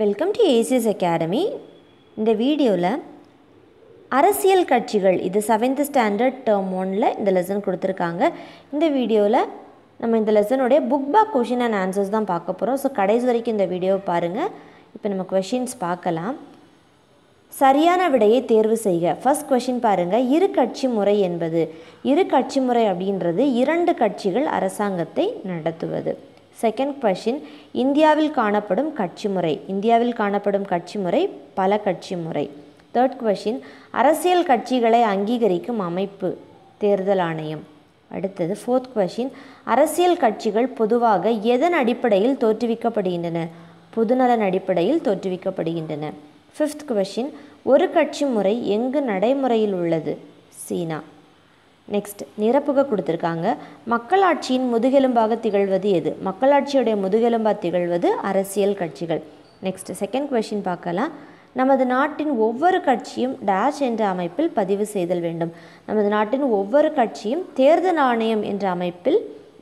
welcome to ACS academy இந்த வீடியோவில் அரசியல் கட்சிகள் இது செவன்த் ஸ்டாண்டர்ட் டேர்ம் ஒனில் இந்த லெசன் கொடுத்துருக்காங்க இந்த வீடியோவில் நம்ம இந்த லெசனுடைய book back question and answers தான் பார்க்க போகிறோம் ஸோ கடைசி வரைக்கும் இந்த வீடியோவை பாருங்கள் இப்போ நம்ம கொஷின்ஸ் பார்க்கலாம் சரியான விடையை தேர்வு செய்க ஃபஸ்ட் கொஷின் பாருங்கள் இரு கட்சி முறை என்பது இரு கட்சி முறை அப்படின்றது இரண்டு கட்சிகள் அரசாங்கத்தை நடத்துவது செகண்ட் கொஷின் இந்தியாவில் காணப்படும் கட்சி முறை இந்தியாவில் காணப்படும் கட்சி முறை பல கட்சி முறை தேர்ட் கொஷின் அரசியல் கட்சிகளை அங்கீகரிக்கும் அமைப்பு தேர்தல் ஆணையம் அடுத்தது ஃபோர்த் கொஷின் அரசியல் கட்சிகள் பொதுவாக எதன் அடிப்படையில் தோற்றுவிக்கப்படுகின்றன பொதுநலன் அடிப்படையில் தோற்றுவிக்கப்படுகின்றன ஃபிஃப்த் கொஷின் ஒரு கட்சி முறை எங்கு நடைமுறையில் உள்ளது சீனா நெக்ஸ்ட் நிரப்புக கொடுத்துருக்காங்க மக்களாட்சியின் முதுகெலும்பாக திகழ்வது எது மக்களாட்சியுடைய முதுகெலும்பாக திகழ்வது அரசியல் கட்சிகள் நெக்ஸ்ட் செகண்ட் கொஷின் பார்க்கலாம் நமது நாட்டின் ஒவ்வொரு கட்சியும் டேஷ் என்ற அமைப்பில் பதிவு செய்தல் வேண்டும் நமது நாட்டின் ஒவ்வொரு கட்சியும் தேர்தல் ஆணையம் என்ற அமைப்பில்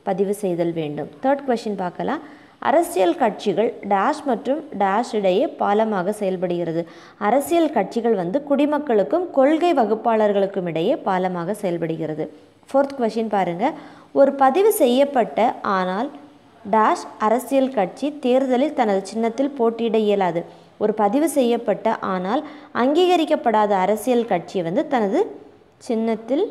பதிவு செய்தல் வேண்டும் தேர்ட் கொஷின் பார்க்கலாம் அரசியல் கட்சிகள் டேஷ் மற்றும் டேஷ் இடையே பாலமாக செயல்படுகிறது அரசியல் கட்சிகள் வந்து குடிமக்களுக்கும் கொள்கை வகுப்பாளர்களுக்கும் இடையே பாலமாக செயல்படுகிறது ஃபோர்த் கொஷின் பாருங்கள் ஒரு பதிவு செய்யப்பட்ட ஆனால் டேஷ் அரசியல் கட்சி தேர்தலில் தனது சின்னத்தில் போட்டியிட இயலாது ஒரு பதிவு செய்யப்பட்ட ஆனால் அங்கீகரிக்கப்படாத அரசியல் கட்சி வந்து தனது சின்னத்தில்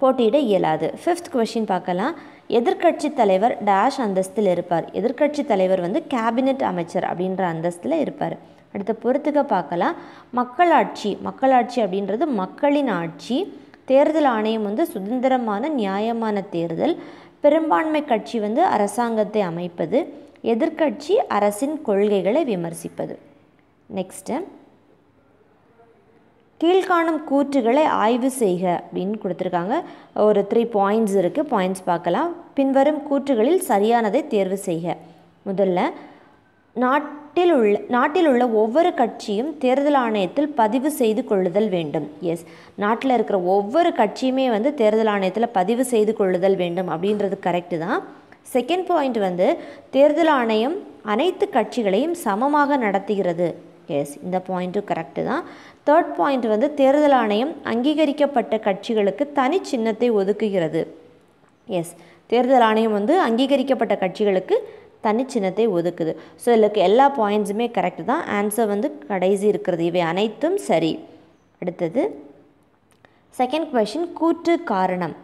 போட்டியிட இயலாது ஃபிஃப்த் கொஷின் பார்க்கலாம் எதிர்கட்சி தலைவர் டேஷ் அந்தஸ்தில் இருப்பார் எதிர்கட்சி தலைவர் வந்து கேபினெட் அமைச்சர் அப்படின்ற அந்தஸ்தில் இருப்பார் அடுத்து பொறுத்துக்க பார்க்கலாம் மக்களாட்சி மக்களாட்சி அப்படின்றது மக்களின் ஆட்சி தேர்தல் ஆணையம் வந்து சுதந்திரமான நியாயமான தேர்தல் பெரும்பான்மை கட்சி வந்து அரசாங்கத்தை அமைப்பது எதிர்கட்சி அரசின் கொள்கைகளை விமர்சிப்பது நெக்ஸ்ட்டு கீழ்காணும் கூற்றுகளை ஆய்வு செய்க அப்படின்னு கொடுத்துருக்காங்க ஒரு த்ரீ பாயிண்ட்ஸ் இருக்குது பாயிண்ட்ஸ் பார்க்கலாம் பின்வரும் கூற்றுகளில் சரியானதை தேர்வு செய்க முதல்ல நாட்டில் உள்ள நாட்டில் உள்ள ஒவ்வொரு கட்சியும் தேர்தல் ஆணையத்தில் பதிவு செய்து கொள்ளுதல் வேண்டும் எஸ் நாட்டில் இருக்கிற ஒவ்வொரு கட்சியுமே வந்து தேர்தல் ஆணையத்தில் பதிவு செய்து கொள்ளுதல் வேண்டும் அப்படின்றது கரெக்டு தான் செகண்ட் பாயிண்ட் வந்து தேர்தல் ஆணையம் அனைத்து கட்சிகளையும் சமமாக நடத்துகிறது எஸ் இந்த பாயிண்ட்டும் கரெக்டு தான் தேர்ட் பாயிண்ட் வந்து தேர்தல் ஆணையம் அங்கீகரிக்கப்பட்ட கட்சிகளுக்கு தனி சின்னத்தை ஒதுக்குகிறது எஸ் தேர்தல் ஆணையம் வந்து அங்கீகரிக்கப்பட்ட கட்சிகளுக்கு தனிச்சின்னத்தை ஒதுக்குது ஸோ இதுக்கு எல்லா பாயிண்ட்ஸுமே கரெக்டு தான் ஆன்சர் வந்து கடைசி இருக்கிறது இவை அனைத்தும் சரி அடுத்தது செகண்ட் கொஷின் கூற்று காரணம்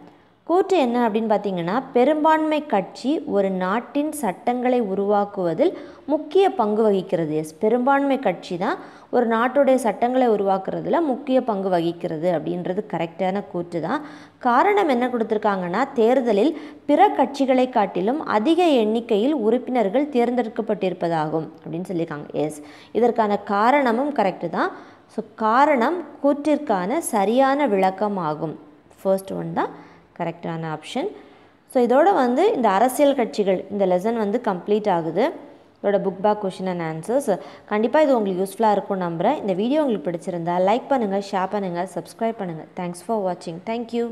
கூற்று என்ன அப்படின்னு பார்த்தீங்கன்னா பெரும்பான்மை கட்சி ஒரு நாட்டின் சட்டங்களை உருவாக்குவதில் முக்கிய பங்கு வகிக்கிறது எஸ் பெரும்பான்மை கட்சி தான் ஒரு நாட்டுடைய சட்டங்களை உருவாக்குறதுல முக்கிய பங்கு வகிக்கிறது அப்படின்றது கரெக்டான கூற்று தான் காரணம் என்ன கொடுத்துருக்காங்கன்னா தேர்தலில் பிற கட்சிகளை காட்டிலும் அதிக எண்ணிக்கையில் உறுப்பினர்கள் தேர்ந்தெடுக்கப்பட்டிருப்பதாகும் அப்படின்னு சொல்லியிருக்காங்க எஸ் இதற்கான காரணமும் கரெக்டு தான் ஸோ காரணம் கூற்றிற்கான சரியான விளக்கமாகும் ஃபர்ஸ்ட் ஒன் தான் கரெக்டான ஆப்ஷன் ஸோ இதோட வந்து இந்த அரசியல் கட்சிகள் இந்த லெசன் வந்து கம்ப்ளீட் ஆகுது இதோட book back question and answers கண்டிப்பாக இது உங்களுக்கு யூஸ்ஃபுல்லாக இருக்கும் நம்புகிறேன் இந்த வீடியோ உங்களுக்கு பிடிச்சிருந்தா லைக் பண்ணுங்கள் ஷேர் பண்ணுங்கள் சப்ஸ்கிரைப் பண்ணுங்கள் தேங்க்ஸ் ஃபார் வாட்சிங் தேங்க்யூ